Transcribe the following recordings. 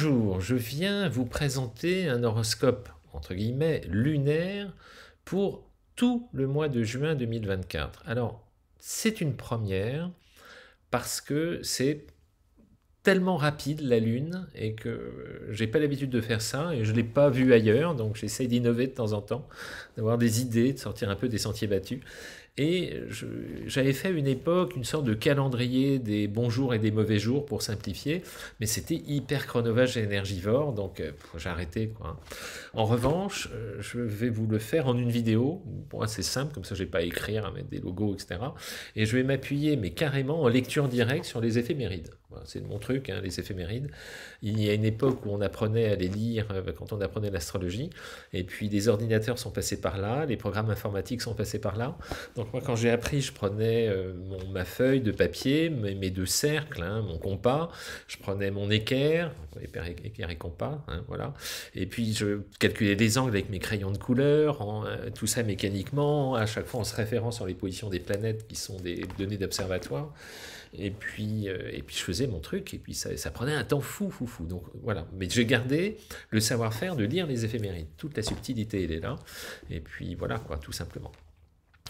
Bonjour, je viens vous présenter un horoscope entre guillemets lunaire pour tout le mois de juin 2024. Alors, c'est une première parce que c'est tellement rapide la lune et que j'ai pas l'habitude de faire ça et je l'ai pas vu ailleurs donc j'essaye d'innover de temps en temps d'avoir des idées de sortir un peu des sentiers battus et j'avais fait une époque une sorte de calendrier des bons jours et des mauvais jours pour simplifier, mais c'était hyper chronovage et énergivore, donc euh, j'ai arrêté. Quoi. Hein. En revanche, euh, je vais vous le faire en une vidéo. Bon, c'est simple, comme ça je n'ai pas à écrire, à mettre des logos, etc. Et je vais m'appuyer, mais carrément en lecture directe sur les éphémérides c'est mon truc, hein, les éphémérides. Il y a une époque où on apprenait à les lire euh, quand on apprenait l'astrologie, et puis des ordinateurs sont passés par là, les programmes informatiques sont passés par là. Donc moi, quand j'ai appris, je prenais euh, ma feuille de papier, mes, deux cercles, hein, mon compas, je prenais mon équerre, équerre et compas, hein, voilà, et puis je calculais les angles avec mes crayons de couleur, en, euh, tout ça mécaniquement, à chaque fois en se référant sur les positions des planètes qui sont des données d'observatoire. Et puis, euh, et puis je faisais mon truc, et puis ça, ça, prenait un temps fou, fou, fou. Donc voilà. Mais j'ai gardé le savoir-faire de lire les éphémérides. Toute la subtilité, elle est là. Et puis voilà, quoi, tout simplement.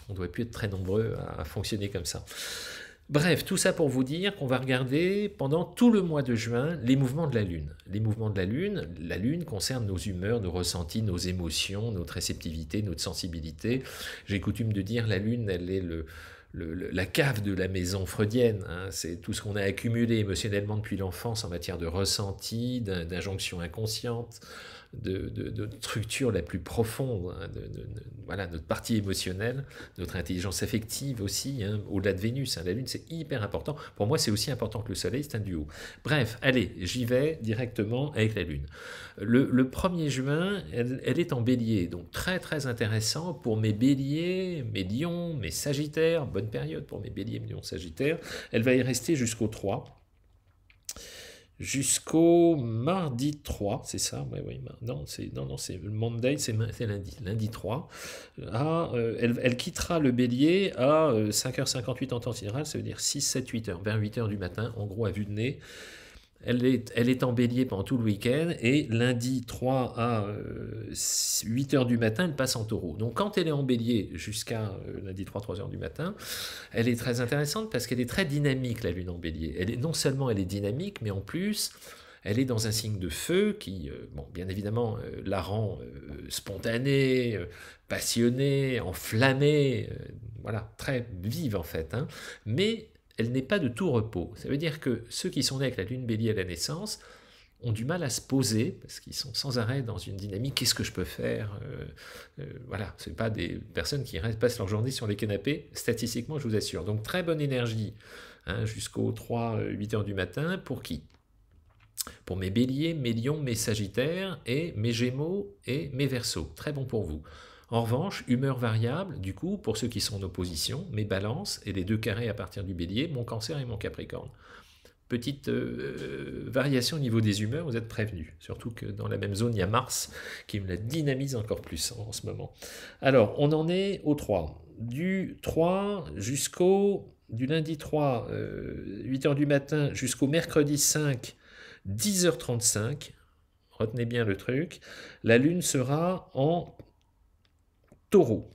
On ne doit plus être très nombreux à, à fonctionner comme ça. Bref, tout ça pour vous dire qu'on va regarder pendant tout le mois de juin les mouvements de la Lune. Les mouvements de la Lune, la Lune concerne nos humeurs, nos ressentis, nos émotions, notre réceptivité, notre sensibilité. J'ai coutume de dire la Lune, elle est le, la cave de la maison freudienne. Hein, c'est tout ce qu'on a accumulé émotionnellement depuis l'enfance en matière de ressenti, d'injonctions inconscientes de, notre structure la plus profonde, hein, voilà, notre partie émotionnelle, notre intelligence affective aussi, hein, au-delà de Vénus. Hein. la Lune, c'est hyper important. Pour moi, c'est aussi important que le Soleil, c'est un duo. Bref, allez, j'y vais directement avec la Lune. Le, 1er juin, elle, est en bélier, donc très très intéressant pour mes béliers, mes lions, mes sagittaires, bonne période pour mes béliers, mes lions, sagittaires. Elle va y rester jusqu'au 3 jusqu'au mardi 3, c'est ça Oui, oui, non, c'est non, non, Monday, c'est lundi, lundi 3. À, ah, euh, elle, elle, quittera le bélier à 5h58 euh, en temps général, ça veut dire 6, 7, 8h, vers 8h du matin, en gros à vue de nez. Elle est, en bélier pendant tout le week-end et lundi 3 à 8 euh, heures du matin, elle passe en taureau. Donc quand elle est en bélier jusqu'à euh, lundi 3, 3 heures du matin, elle est très intéressante parce qu'elle est très dynamique, la lune en bélier. Elle non seulement elle est dynamique, mais en plus, elle est dans un signe de feu qui, euh, bon, bien évidemment, la rend spontanée, passionnée, enflammée, voilà, très vive en fait. Hein. Mais elle n'est pas de tout repos. Ça veut dire que ceux qui sont nés avec la lune bélier à la naissance ont du mal à se poser parce qu'ils sont sans arrêt dans une dynamique qu'est-ce que je peux faire euh, euh Voilà, ce pas des personnes qui passent leur journée sur les canapés, statistiquement, je vous assure. Donc, très bonne énergie hein, jusqu'aux 3-8 euh, heures du matin pour qui pour mes béliers, mes lions, mes sagittaires et mes gémeaux et mes versos. Très bon pour vous. En revanche, humeur variable, du coup, pour ceux qui sont en opposition, mes balances et les deux carrés à partir du bélier, mon cancer et mon capricorne. Petite euh, euh, variation au niveau des humeurs, vous êtes prévenus. Surtout que dans la même zone, il y a Mars qui me la dynamise encore plus en, ce moment. Alors, on en est au 3. Du 3 jusqu'au du lundi 3, 8h euh, du matin, jusqu'au mercredi 5, 10h35. Retenez bien le truc. La Lune sera en taureau.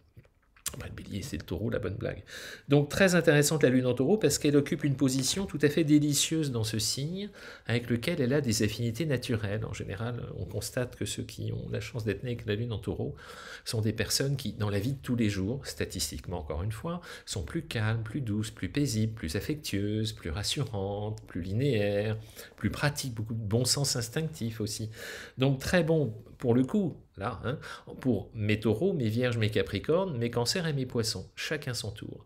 le bélier, c'est le taureau, la bonne blague. Donc très intéressante la lune en taureau parce qu'elle occupe une position tout à fait délicieuse dans ce signe avec lequel elle a des affinités naturelles. En général, on constate que ceux qui ont la chance d'être nés avec la lune en taureau sont des personnes qui, dans la vie de tous les jours, statistiquement encore une fois, sont plus calmes, plus douces, plus paisibles, plus affectueuses, plus rassurantes, plus linéaires, plus pratiques, beaucoup de bon sens instinctif aussi. Donc très bon pour le coup, là, hein, pour mes taureaux, mes vierges, mes capricornes, mes cancers et mes poissons, chacun son tour.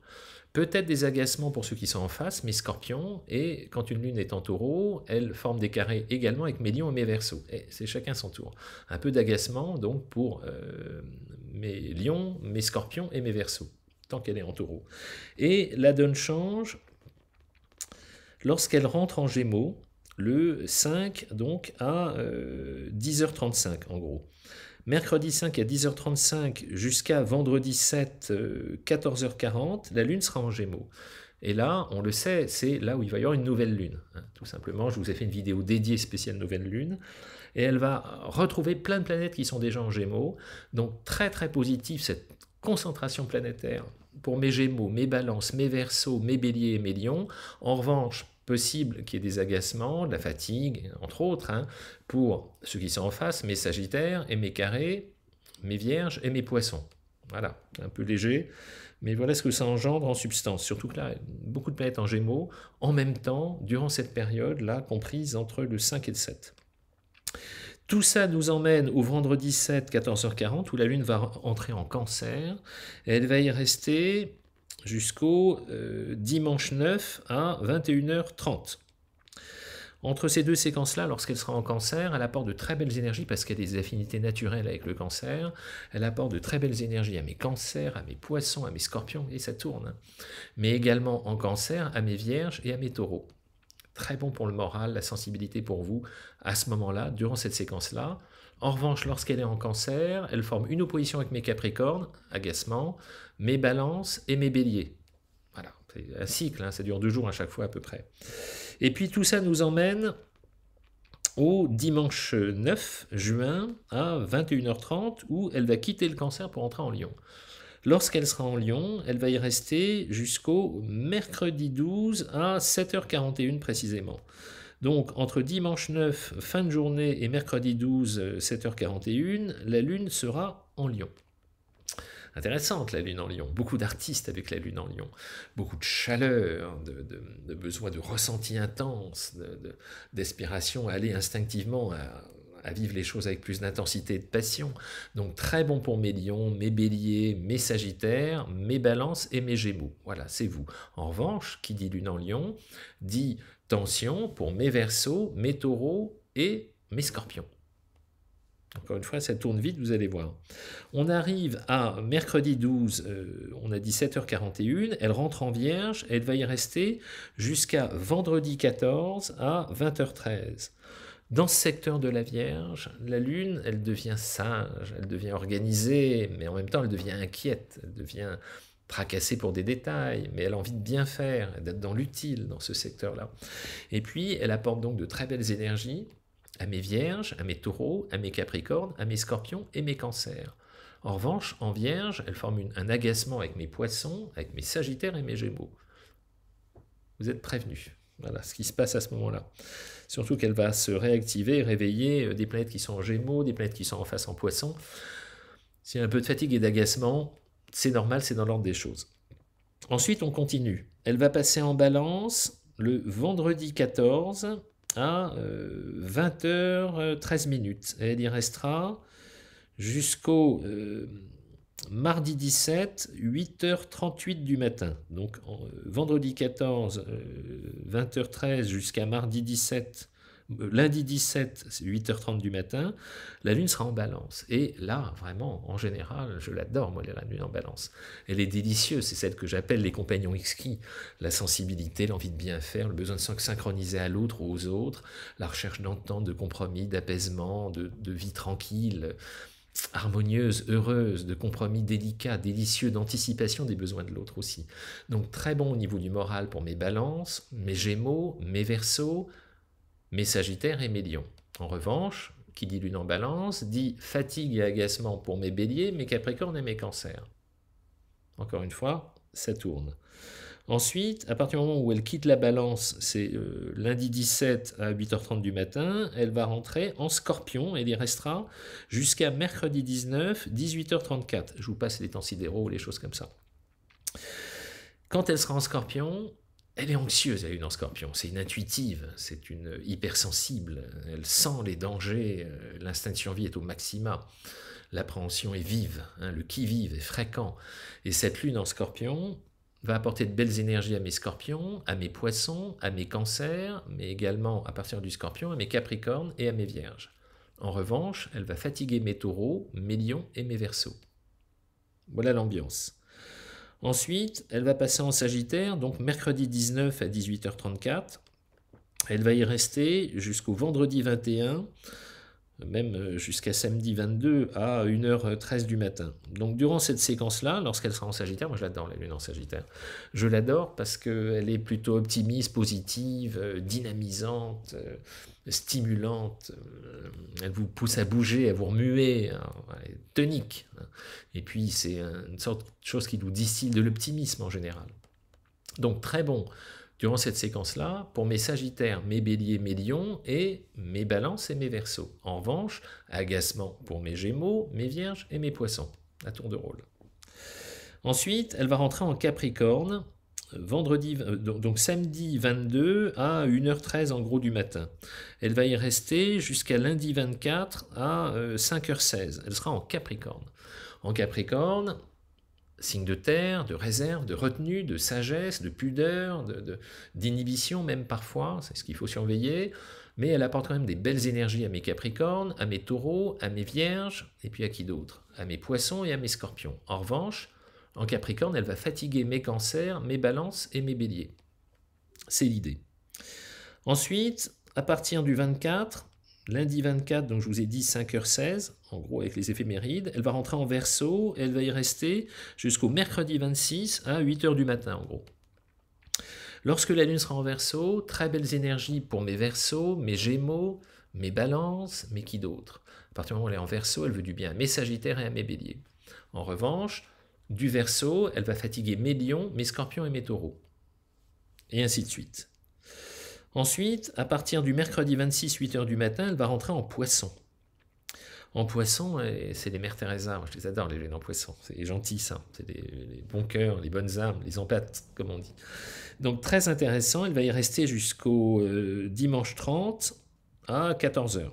Peut-être des agacements pour ceux qui sont en face, mes scorpions, et quand une lune est en taureau, elle forme des carrés également avec mes lions et mes versos. Et c'est chacun son tour. Un peu d'agacement donc pour euh, mes lions, mes scorpions et mes versos, tant qu'elle est en taureau. Et la donne change lorsqu'elle rentre en gémeaux, le 5 donc à 10h35 euh, en gros. Mercredi 5 à 10h35 jusqu'à vendredi 7 14h40, euh, la Lune sera en Gémeaux. Et là, on le sait, c'est là où il va y avoir une nouvelle lune. Hein. tout simplement, je vous ai fait une vidéo dédiée spéciale nouvelle lune. Et elle va retrouver plein de planètes qui sont déjà en Gémeaux. Donc très très positif cette concentration planétaire pour mes Gémeaux, mes Balances, mes versos, mes Béliers et mes Lions. En revanche, possible qu'il y ait des agacements, de la fatigue, entre autres, hein, pour ceux qui sont en face, mes sagittaires et mes carrés, mes vierges et mes poissons. Voilà, un peu léger, mais voilà ce que ça engendre en substance. Surtout que là, beaucoup de planètes en gémeaux, en même temps, durant cette période-là, comprise entre le 5 et le 7. Tout ça nous emmène au vendredi 7, 14h40, où la Lune va entrer en cancer. elle va y rester jusqu'au euh, dimanche 9 à 21h30. Entre ces deux séquences-là, lorsqu'elle sera en cancer, elle apporte de très belles énergies parce qu'elle a des affinités naturelles avec le cancer. Elle apporte de très belles énergies à mes cancers, à mes poissons, à mes scorpions, et ça tourne. Hein. Mais également en cancer, à mes vierges et à mes taureaux. Très bon pour le moral, la sensibilité pour vous à ce moment-là, durant cette séquence-là. En revanche, lorsqu'elle est en cancer, elle forme une opposition avec mes capricornes, agacement, mes balances et mes béliers. Voilà, c'est un cycle, hein, ça dure deux jours à chaque fois à peu près. Et puis tout ça nous emmène au dimanche 9 juin à 21h30 où elle va quitter le cancer pour entrer en Lyon. Lorsqu'elle sera en Lyon, elle va y rester jusqu'au mercredi 12 à 7h41 précisément. Donc entre dimanche 9, fin de journée, et mercredi 12, 7h41, euh, la Lune sera en Lyon. Intéressante la Lune en Lyon, beaucoup d'artistes avec la Lune en Lyon, beaucoup de chaleur, de, besoin de ressenti intense, d'aspiration à aller instinctivement à, vivre les choses avec plus d'intensité et de passion. Donc très bon pour mes lions, mes béliers, mes sagittaires, mes balances et mes gémeaux. Voilà, c'est vous. En revanche, qui dit lune en lion, dit tension pour mes versos, mes taureaux et mes scorpions. Encore une fois, ça tourne vite, vous allez voir. On arrive à mercredi 12, euh, on a dit 7h41, elle rentre en vierge, elle va y rester jusqu'à vendredi 14 à 20h13. Dans ce secteur de la Vierge, la Lune, elle devient sage, elle devient organisée, mais en même temps, elle devient inquiète, elle devient tracassée pour des détails, mais elle a envie de bien faire, d'être dans l'utile dans ce secteur-là. Et puis, elle apporte donc de très belles énergies à mes vierges, à mes taureaux, à mes capricornes, à mes scorpions et mes cancers. En revanche, en vierge, elle forme un agacement avec mes poissons, avec mes sagittaires et mes gémeaux. Vous êtes prévenus. Voilà ce qui se passe à ce moment-là. Surtout qu'elle va se réactiver, réveiller euh, des planètes qui sont en gémeaux, des planètes qui sont en face en poissons. S'il un peu de fatigue et d'agacement, c'est normal, c'est dans l'ordre des choses. Ensuite, on continue. Elle va passer en balance le vendredi 14 à 20h13 euh, euh, minutes. Elle y restera jusqu'au euh, mardi 17, 8h38 du matin. Donc vendredi 14, 20h13 jusqu'à mardi 17, lundi 17, 8h30 du matin, la Lune sera en balance. Et là, vraiment, en général, je l'adore, moi, la Lune en balance. Elle est délicieuse, c'est celle que j'appelle les compagnons exquis. La sensibilité, l'envie de bien faire, le besoin de synchroniser à l'autre ou aux autres, la recherche d'entente, de compromis, d'apaisement, de, de vie tranquille harmonieuse, heureuse, de compromis délicats, délicieux, d'anticipation des besoins de l'autre aussi. Donc très bon au niveau du moral pour mes balances, mes gémeaux, mes versos, mes Sagittaire et Lyons. En revanche, qui dit lune en balance, dit fatigue et agacement pour mes béliers, mes capricornes et mes cancers. Encore une fois, ça tourne. Ensuite, à partir du moment où elle quitte la balance, c'est euh, lundi 17 à 8h30 du matin, elle va rentrer en scorpion, elle y restera jusqu'à mercredi 19, 18h34. Je vous passe les temps sidéraux, les choses comme ça. Quand elle sera en scorpion, elle est anxieuse, la lune en scorpion, c'est une intuitive, c'est une hypersensible, elle sent les dangers, euh, l'instinct de survie est au maxima, l'appréhension est vive, hein, le qui-vive est fréquent. Et cette lune en scorpion va apporter de belles énergies à mes scorpions, à mes poissons, à mes cancers, mais également à partir du scorpion, à mes capricornes et à mes vierges. En revanche, elle va fatiguer mes taureaux, mes lions et mes verseaux. Voilà l'ambiance. Ensuite, elle va passer en Sagittaire, donc mercredi 19 à 18h34. Elle va y rester jusqu'au vendredi 21 même euh, jusqu'à samedi 22 à 1h13 du matin. Donc durant cette séquence-là, lorsqu'elle sera en Sagittaire, moi je l'adore la Lune en Sagittaire, je l'adore parce qu'elle est plutôt optimiste, positive, euh, dynamisante, euh, stimulante, elle vous pousse à bouger, à vous remuer, hein, elle est tonique. Hein. Et puis c'est une sorte de chose qui nous distille de l'optimisme en général. Donc très bon Durant cette séquence-là, pour mes Sagittaires, mes Béliers, mes Lions et mes Balances et mes Verseaux. En revanche, agacement pour mes Gémeaux, mes Vierges et mes Poissons, à tour de rôle. Ensuite, elle va rentrer en Capricorne, vendredi, euh, donc samedi 22 à 1h13 en gros du matin. Elle va y rester jusqu'à lundi 24 à 5h16. Euh, elle sera en Capricorne. En Capricorne, signe de terre, de réserve, de retenue, de sagesse, de pudeur, d'inhibition de, même parfois, c'est ce qu'il faut surveiller, mais elle apporte quand même des belles énergies à mes capricornes, à mes taureaux, à mes vierges, et puis à qui d'autre À mes poissons et à mes scorpions. En revanche, en capricorne, elle va fatiguer mes cancers, mes balances et mes béliers. C'est l'idée. Ensuite, à partir du 24, Lundi 24, donc je vous ai dit 5h16, en gros avec les éphémérides, elle va rentrer en verso, elle va y rester jusqu'au mercredi 26 à 8h du matin en gros. Lorsque la Lune sera en verso, très belles énergies pour mes versos, mes gémeaux, mes balances, mais qui d'autre À partir du moment où elle est en verso, elle veut du bien à mes sagittaires et à mes béliers. En revanche, du verso, elle va fatiguer mes lions, mes scorpions et mes taureaux. Et ainsi de suite. Ensuite, à partir du mercredi 26, 8h du matin, elle va rentrer en poisson. En poisson, c'est les Mères Teresa. Moi, je les adore, les jeunes en poisson. C'est gentil, ça. C'est les, bons cœurs, les bonnes âmes, les empates, comme on dit. Donc, très intéressant. Elle va y rester jusqu'au euh, dimanche 30 à 14h.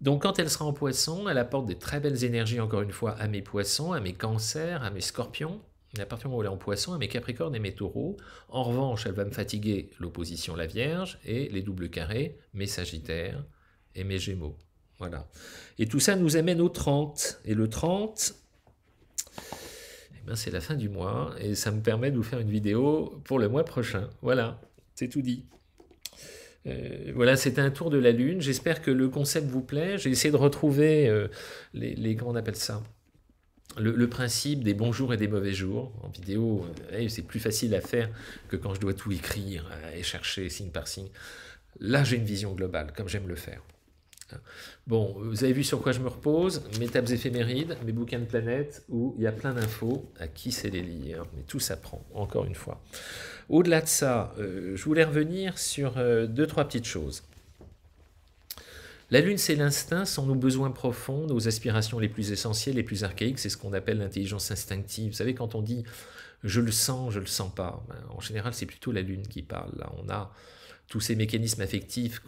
Donc, quand elle sera en poisson, elle apporte des très belles énergies, encore une fois, à mes poissons, à mes cancers, à mes scorpions à partir du moment où elle est en poisson, mes Capricorne et mes taureaux. En revanche, elle va me fatiguer l'opposition, la Vierge, et les doubles carrés, mes Sagittaires et mes Gémeaux. Voilà. Et tout ça nous amène au 30. Et le 30, eh ben, c'est la fin du mois, et ça me permet de vous faire une vidéo pour le mois prochain. Voilà, c'est tout dit. Euh, voilà, c'était un tour de la Lune. J'espère que le concept vous plaît. J'ai essayé de retrouver euh, les, les... Comment on appelle ça le, principe des bons jours et des mauvais jours. En vidéo, euh, c'est plus facile à faire que quand je dois tout écrire euh, et chercher signe par signe. Là, j'ai une vision globale, comme j'aime le faire. Bon, vous avez vu sur quoi je me repose, mes tables éphémérides, mes bouquins de planète, où il y a plein d'infos, à qui c'est les lire, mais tout s'apprend, encore une fois. Au-delà de ça, euh, je voulais revenir sur deux, trois petites choses. La Lune, c'est l'instinct, sont nos besoins profonds, nos aspirations les plus essentielles, les plus archaïques, c'est ce qu'on appelle l'intelligence instinctive. Vous savez, quand on dit je le sens, je le sens pas, ben, en général, c'est plutôt la Lune qui parle. Là, on a tous ces mécanismes affectifs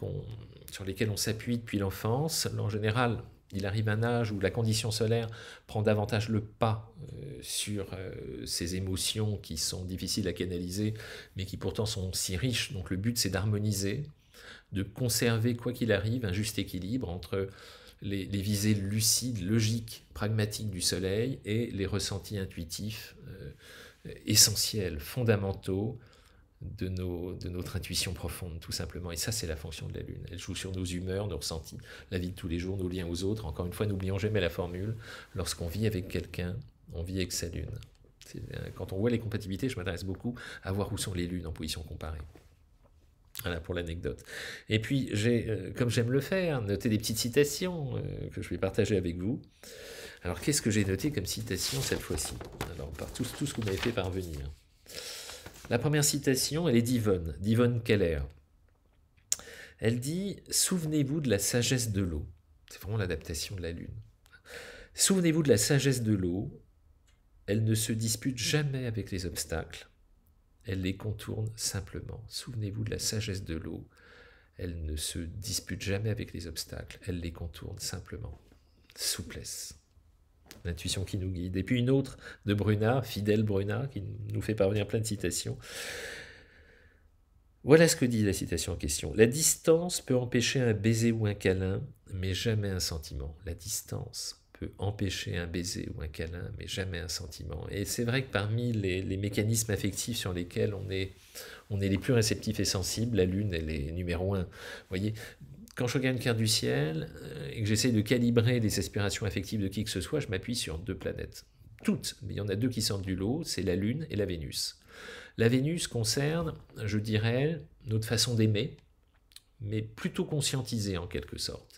sur lesquels on s'appuie depuis l'enfance. En général, il arrive un âge où la condition solaire prend davantage le pas euh, sur euh, ces émotions qui sont difficiles à canaliser, mais qui pourtant sont si riches. Donc le but, c'est d'harmoniser de conserver, quoi qu'il arrive, un juste équilibre entre les, visées lucides, logiques, pragmatiques du soleil et les ressentis intuitifs euh, essentiels, fondamentaux de, de notre intuition profonde, tout simplement. Et ça, c'est la fonction de la Lune. Elle joue sur nos humeurs, nos ressentis, la vie de tous les jours, nos liens aux autres. Encore une fois, n'oublions jamais la formule, lorsqu'on vit avec quelqu'un, on vit avec sa Lune. Euh, quand on voit les compatibilités, je m'adresse beaucoup à voir où sont les lunes en position comparée. Voilà pour l'anecdote. Et puis, j'ai, euh, comme j'aime le faire, noté des petites citations euh, que je vais partager avec vous. Alors, qu'est-ce que j'ai noté comme citation cette fois-ci Alors, par tout, tout ce que vous m'avez fait parvenir. La première citation, elle est d'Yvonne, d'Yvonne Keller. Elle dit Souvenez-vous de la sagesse de l'eau. C'est vraiment l'adaptation de la Lune. Souvenez-vous de la sagesse de l'eau. Elle ne se dispute jamais avec les obstacles elle les contourne simplement. Souvenez-vous de la sagesse de l'eau. Elle ne se dispute jamais avec les obstacles, elle les contourne simplement. Souplesse. L'intuition qui nous guide. Et puis une autre de Brunard, fidèle Brunard, qui nous fait parvenir plein de citations. Voilà ce que dit la citation en question. La distance peut empêcher un baiser ou un câlin, mais jamais un sentiment. La distance peut empêcher un baiser ou un câlin, mais jamais un sentiment. Et c'est vrai que parmi les, mécanismes affectifs sur lesquels on est, on est les plus réceptifs et sensibles, la Lune, elle est numéro un. Vous voyez, quand je regarde le carte du ciel euh, et que j'essaie de calibrer les aspirations affectives de qui que ce soit, je m'appuie sur deux planètes. Toutes, mais il y en a deux qui sortent du lot, c'est la Lune et la Vénus. La Vénus concerne, je dirais, notre façon d'aimer, mais plutôt conscientisée en quelque sorte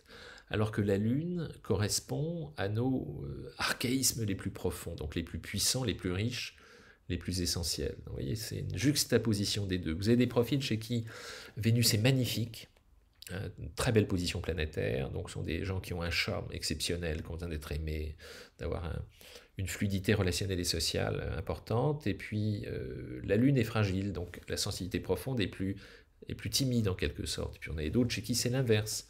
alors que la Lune correspond à nos euh, archaïsmes les plus profonds, donc les plus puissants, les plus riches, les plus essentiels. Vous voyez, c'est une juxtaposition des deux. Vous avez des profils chez qui Vénus est magnifique, hein, une très belle position planétaire, donc ce sont des gens qui ont un charme exceptionnel, content d'être aimés, d'avoir une fluidité relationnelle et sociale importante, et puis euh, la Lune est fragile, donc la sensibilité profonde est plus, est plus timide en quelque sorte. Et puis on a d'autres chez qui c'est l'inverse.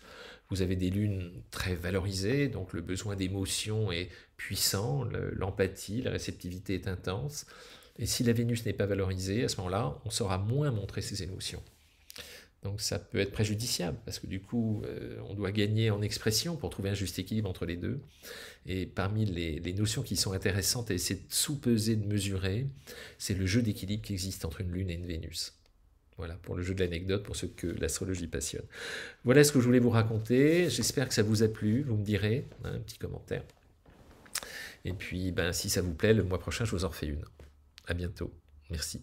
Vous avez des lunes très valorisées, donc le besoin d'émotion est puissant, l'empathie, la réceptivité est intense. Et si la Vénus n'est pas valorisée, à ce moment-là, on saura moins montrer ses émotions. Donc ça peut être préjudiciable, parce que du coup, euh, on doit gagner en expression pour trouver un juste équilibre entre les deux. Et parmi les, les notions qui sont intéressantes à essayer de sous-peser, de mesurer, c'est le jeu d'équilibre qui existe entre une Lune et une Vénus. Voilà, pour le jeu de l'anecdote, pour ceux que l'astrologie passionne. Voilà ce que je voulais vous raconter. J'espère que ça vous a plu. Vous me direz hein, un petit commentaire. Et puis, ben, si ça vous plaît, le mois prochain, je vous en fais une. À bientôt. Merci.